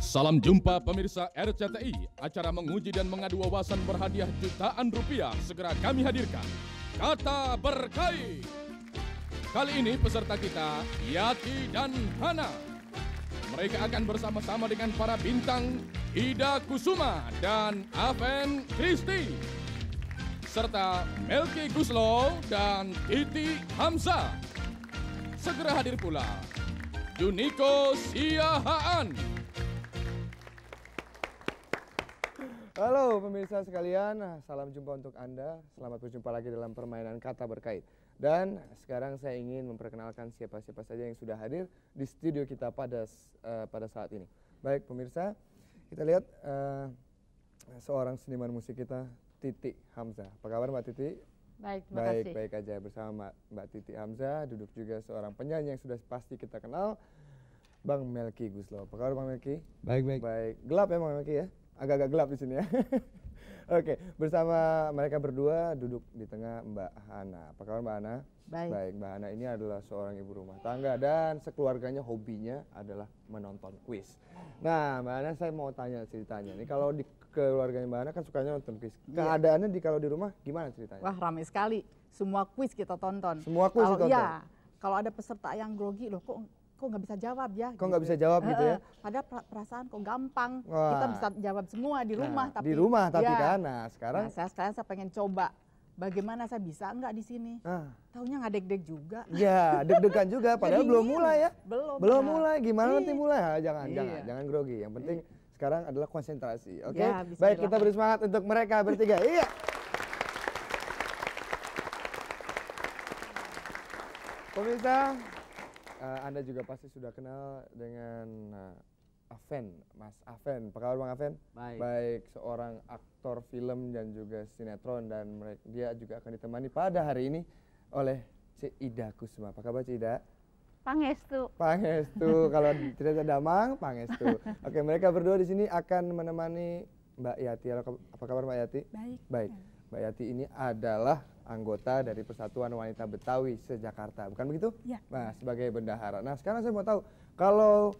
Salam jumpa pemirsa RCTI. Acara menguji dan mengadu wawasan berhadiah jutaan rupiah segera kami hadirkan. Kata berkait. Kali ini peserta kita Yati dan Hana. Mereka akan bersama-sama dengan para bintang Ida Kusuma dan Aven Christie. Serta Melki Guslo dan Titi Hamza Segera hadir pula Juniko Siahaan. Halo pemirsa sekalian, nah, salam jumpa untuk Anda. Selamat berjumpa lagi dalam permainan kata berkait. Dan sekarang saya ingin memperkenalkan siapa-siapa saja yang sudah hadir di studio kita pada uh, pada saat ini. Baik pemirsa, kita lihat uh, seorang seniman musik kita Titi Hamzah. Apa kabar Mbak Titi? Baik, terima baik, kasih. Baik aja bersama Mbak, Mbak Titi Hamzah, duduk juga seorang penyanyi yang sudah pasti kita kenal, Bang Melki Guslo. Apa kabar Bang Melki? Baik, baik. Baik. Gelap ya Bang Melki ya? agak-agak gelap di sini ya. Oke, bersama mereka berdua duduk di tengah Mbak Hana. Apa kabar Mbak Hana? Baik. Baik, Mbak Hana ini adalah seorang ibu rumah tangga dan sekeluarganya hobinya adalah menonton kuis. Nah, Mbak Hana saya mau tanya ceritanya. Ini kalau di keluarganya Mbak Hana kan sukanya nonton kuis. Iya. Keadaannya di kalau di rumah gimana ceritanya? Wah, ramai sekali. Semua kuis kita tonton. Semua kuis kalau, ditonton. Iya. Kalau ada peserta yang grogi loh kok kok nggak bisa jawab ya kok nggak gitu. bisa ya. jawab gitu ya padahal perasaan kok gampang Wah. kita bisa jawab semua di nah, rumah nah, tapi di rumah tapi ya. kan nah sekarang nah, saya sekarang saya pengen coba bagaimana saya bisa nggak di sini ah. taunya nggak deg-deg juga ya deg-degan juga padahal iya, belum mulai ya belum belum mulai gimana nanti iya. mulai Nah, jangan iya. jangan jangan grogi yang penting iya. sekarang adalah konsentrasi oke okay? ya, baik kita beri semangat untuk mereka bertiga iya Pemirsa, uh, Anda juga pasti sudah kenal dengan uh, Aven, Mas Aven. Apa kabar Bang Aven? Baik. Baik, seorang aktor film dan juga sinetron dan mereka, dia juga akan ditemani pada hari ini oleh si Ida Kusma. Apa kabar Cik Ida? Pangestu. Pangestu. Kalau tidak ada mang, Pangestu. Oke, mereka berdua di sini akan menemani Mbak Yati. Apa kabar Mbak Yati? Baik. Baik. Mbak Yati ini adalah anggota dari Persatuan Wanita Betawi se-Jakarta. Bukan begitu? Ya. Nah, sebagai bendahara. Nah, sekarang saya mau tahu kalau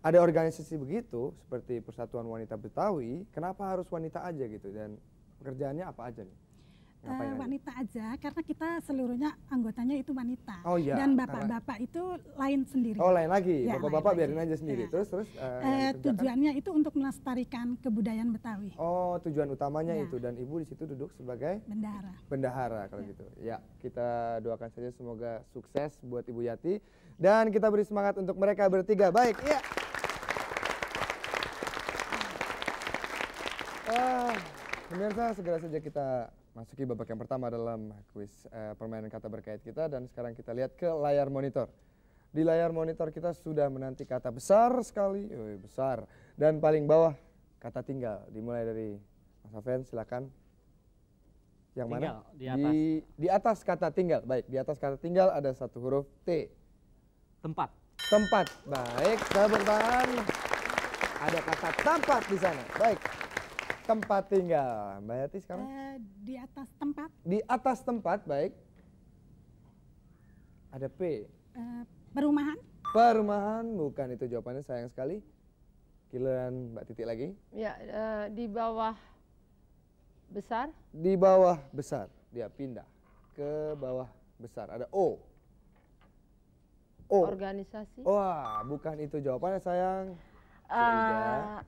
ada organisasi begitu seperti Persatuan Wanita Betawi, kenapa harus wanita aja gitu dan pekerjaannya apa aja nih? uh, wanita aja karena kita seluruhnya anggotanya itu wanita. Oh iya. Dan bapak-bapak itu lain sendiri. Oh lain lagi. Ya, bapak-bapak ya, biarin aja sendiri. Ya. Terus terus uh, uh, tujuannya itu untuk melestarikan kebudayaan Betawi. Oh, tujuan utamanya ya. itu dan Ibu di situ duduk sebagai bendahara. Bendahara kalau ya. gitu. Ya, kita doakan saja semoga sukses buat Ibu Yati dan kita beri semangat untuk mereka bertiga. Baik, ya. Ah, pemirsa, segera saja kita masuki babak yang pertama dalam kuis uh, permainan kata berkait kita dan sekarang kita lihat ke layar monitor. Di layar monitor kita sudah menanti kata besar sekali, besar. Dan paling bawah kata tinggal dimulai dari Mas Aven silakan. Yang tinggal, mana? Di atas. Di, di atas kata tinggal. Baik, di atas kata tinggal ada satu huruf T. Tempat. Tempat. Baik, sabar Ada kata tempat di sana. Baik tempat tinggal. Mbak Yati sekarang? Uh, di atas tempat. Di atas tempat, baik. Ada P. Uh, perumahan. Perumahan, bukan itu jawabannya sayang sekali. Kilian Mbak Titi lagi. Ya, uh, di bawah besar. Di bawah besar, dia pindah ke bawah besar. Ada O. O. Organisasi. Wah, bukan itu jawabannya sayang. Uh,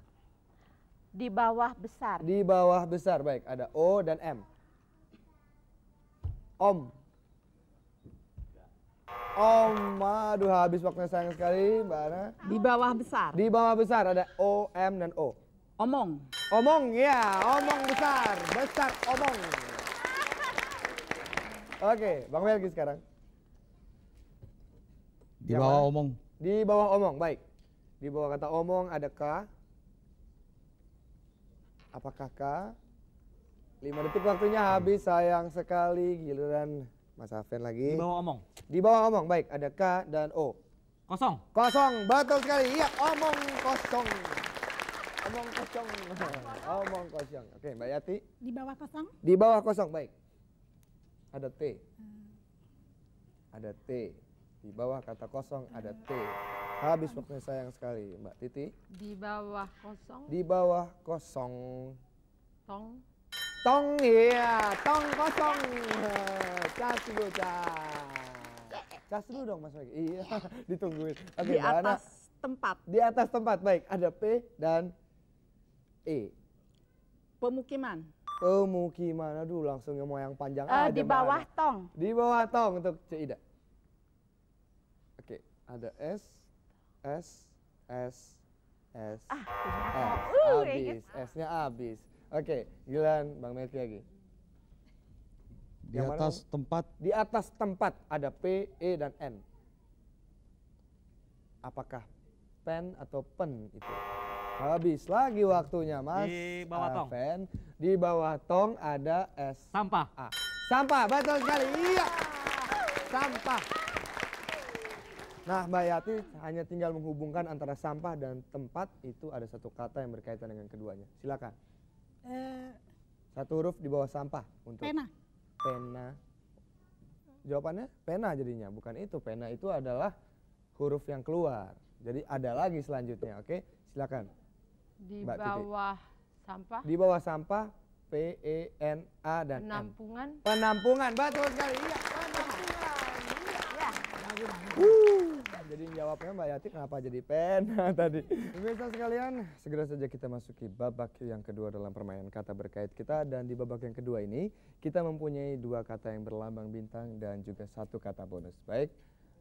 di bawah besar. Di bawah besar, baik. Ada O dan M. Om. Om, aduh habis waktunya sayang sekali Mbak Ana. Di bawah besar. Di bawah besar ada O, M, dan O. Omong. Omong, ya. Omong besar. Besar omong. Oke, Bang Melki sekarang. Di bawah omong. Di bawah omong, baik. Di bawah kata omong ada K. Apakah kakak? Lima detik waktunya habis, sayang sekali. Giliran Mas Aven lagi. Di bawah omong. Di bawah omong, baik. Ada K dan O. Kosong. Kosong, betul sekali. Iya, omong kosong. Omong kosong. Omong kosong. Oke, Mbak Yati. Di bawah kosong. Di bawah kosong, baik. Ada T. Hmm. Ada T. Di bawah kata kosong ada T. Habis waktunya sayang sekali, Mbak Titi. Di bawah kosong. Di bawah kosong. Tong. Tong, iya. Tong kosong. Cas dulu, cas. Cas dulu dong, Mas Megi. Iya, ditungguin. Okay, Di atas Ana. tempat. Di atas tempat, baik. Ada P dan E. Pemukiman. Pemukiman, aduh langsung mau yang panjang uh, aja. Di bawah mana. tong. Di bawah tong untuk Cida. Oke, ada S. S S S ah, S uh, S-nya abis. Oke, okay, Gilan, Bang Melki lagi. Di Yang atas mana? tempat. Di atas tempat ada P, E dan N. Apakah pen atau pen itu? Habis lagi waktunya Mas. Di bawah tong. Pen. Di bawah tong ada S. Sampah. A. Sampah, betul sekali. Iya. Sampah. Nah, Mbak Yati hanya tinggal menghubungkan antara sampah dan tempat itu ada satu kata yang berkaitan dengan keduanya. Silakan. Uh, satu huruf di bawah sampah untuk pena. Pena. Jawabannya pena jadinya, bukan itu. Pena itu adalah huruf yang keluar. Jadi ada lagi selanjutnya, oke? Silakan. Di Mbak bawah Titi. sampah. Di bawah sampah P E N A dan penampungan. M. Penampungan. Penampungan, betul sekali. Iya, penampungan. Iya, ya. Jadi jawabnya Mbak Yati kenapa jadi pena nah, tadi. Pemirsa sekalian, segera saja kita masuki babak yang kedua dalam permainan kata berkait kita. Dan di babak yang kedua ini, kita mempunyai dua kata yang berlambang bintang dan juga satu kata bonus. Baik,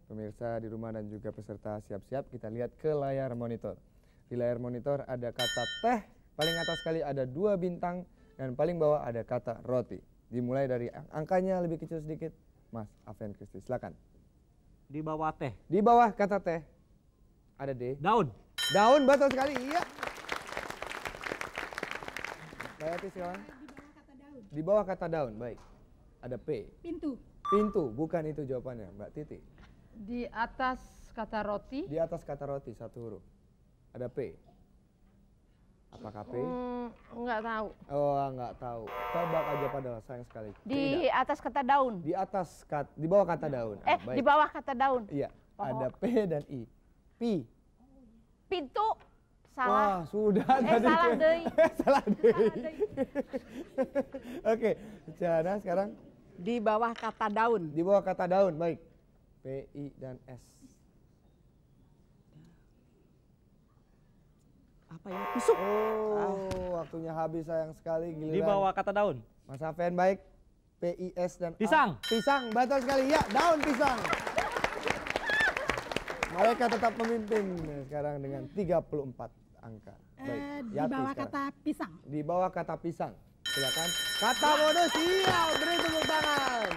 pemirsa di rumah dan juga peserta siap-siap kita lihat ke layar monitor. Di layar monitor ada kata teh, paling atas sekali ada dua bintang, dan paling bawah ada kata roti. Dimulai dari angkanya lebih kecil sedikit, Mas Aven Kristi. Silakan. Di bawah teh. Di bawah kata teh. Ada D. Daun. Daun betul sekali. Iya. kata daun Di bawah kata daun. Baik. Ada P. Pintu. Pintu, bukan itu jawabannya, Mbak Titi. Di atas kata roti. Di atas kata roti satu huruf. Ada P apa KP? Mm, nggak tahu. Oh, nggak tahu. Tebak aja padahal sayang sekali. Di Tidak. atas kata daun. Di atas kat, di bawah kata daun. Eh, ah, baik. di bawah kata daun. Iya. Pohok. Ada P dan I. P, Pintu. Salah. Wah, sudah eh, tadi. Salah deh. salah deh. Oke, Jana sekarang di bawah kata daun. Di bawah kata daun, baik. P, I dan S. ya? busuk. Oh, ah. waktunya habis sayang sekali. Giliran. Di bawah kata daun. Mas Afen baik. PIS dan pisang. A. Pisang, betul sekali. Ya, daun pisang. Mereka tetap memimpin sekarang dengan 34 angka. Eh, baik. Eh, di bawah sekarang. kata pisang. Di bawah kata pisang. Silakan. Kata bonus. Iya, beri tepuk tangan.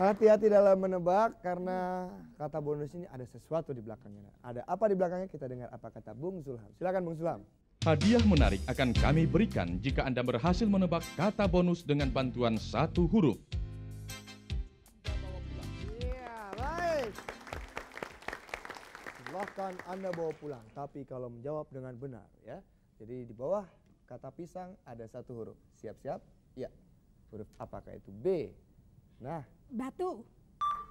Hati-hati dalam menebak karena kata bonus ini ada sesuatu di belakangnya. Ada apa di belakangnya kita dengar apa kata Bung Zulham. Silakan Bung Zulham. Hadiah menarik akan kami berikan jika Anda berhasil menebak kata bonus dengan bantuan satu huruf. Iya, baik. Silahkan Anda bawa pulang, tapi kalau menjawab dengan benar ya. Jadi di bawah kata pisang ada satu huruf. Siap-siap? Ya. Huruf apakah itu? B, Nah. Batu.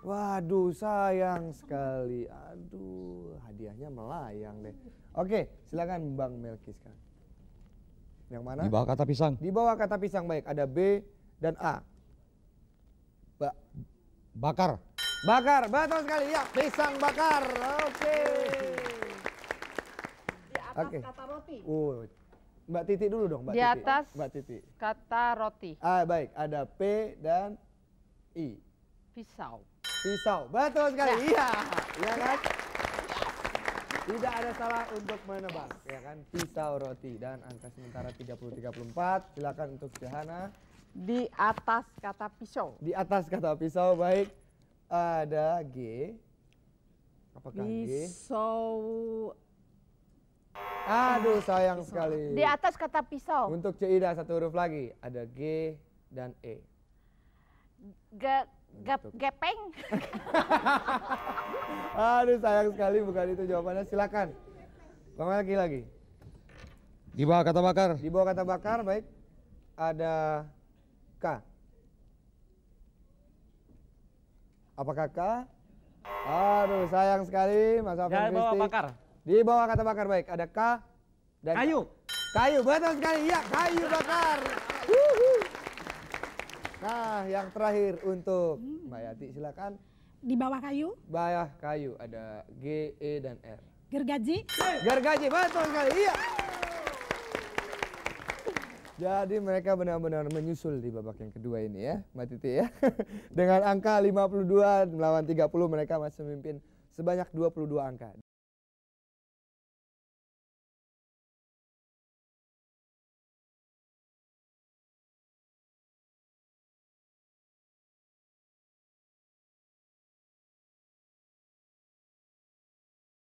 Waduh, sayang sekali. Aduh, hadiahnya melayang deh. Oke, silakan Bang melkis kan Yang mana? Di bawah kata pisang. Di bawah kata pisang baik. Ada B dan A. Ba bakar. Bakar, betul sekali. Ya, pisang bakar. Oke. Di atas Oke. kata roti. Uh, Mbak Titi dulu dong, Mbak Titi. Di atas Mbak Titi. kata roti. Ah, baik, ada P dan I. Pisau. Pisau. Betul sekali. Ya. Iya. Iya kan? Tidak ada salah untuk menebak, ya kan? Pisau roti dan angka sementara 30-34. Silakan untuk Jahana. Di atas kata pisau. Di atas kata pisau, baik. Ada G. Apakah pisau... G? Pisau. Aduh, sayang pisau. sekali. Di atas kata pisau. Untuk Cida satu huruf lagi. Ada G dan E. Ge gitu. gepeng. Aduh sayang sekali bukan itu jawabannya. Silakan. Bang lagi lagi. Di bawah kata bakar. Di bawah kata bakar baik. Ada K. Apakah K? Aduh sayang sekali Mas Afan Di bawah bakar. Di bawah kata bakar baik. Ada K dan kayu. Kayu betul sekali. Iya, kayu bakar. Wuhu. Nah, yang terakhir untuk Mbak Yati silakan. Di bawah kayu? Bawah kayu ada G, E dan R. Gergaji? Gergaji, betul sekali. Iya. Jadi mereka benar-benar menyusul di babak yang kedua ini ya, Mbak Titi ya. Dengan angka 52 melawan 30 mereka masih memimpin sebanyak 22 angka.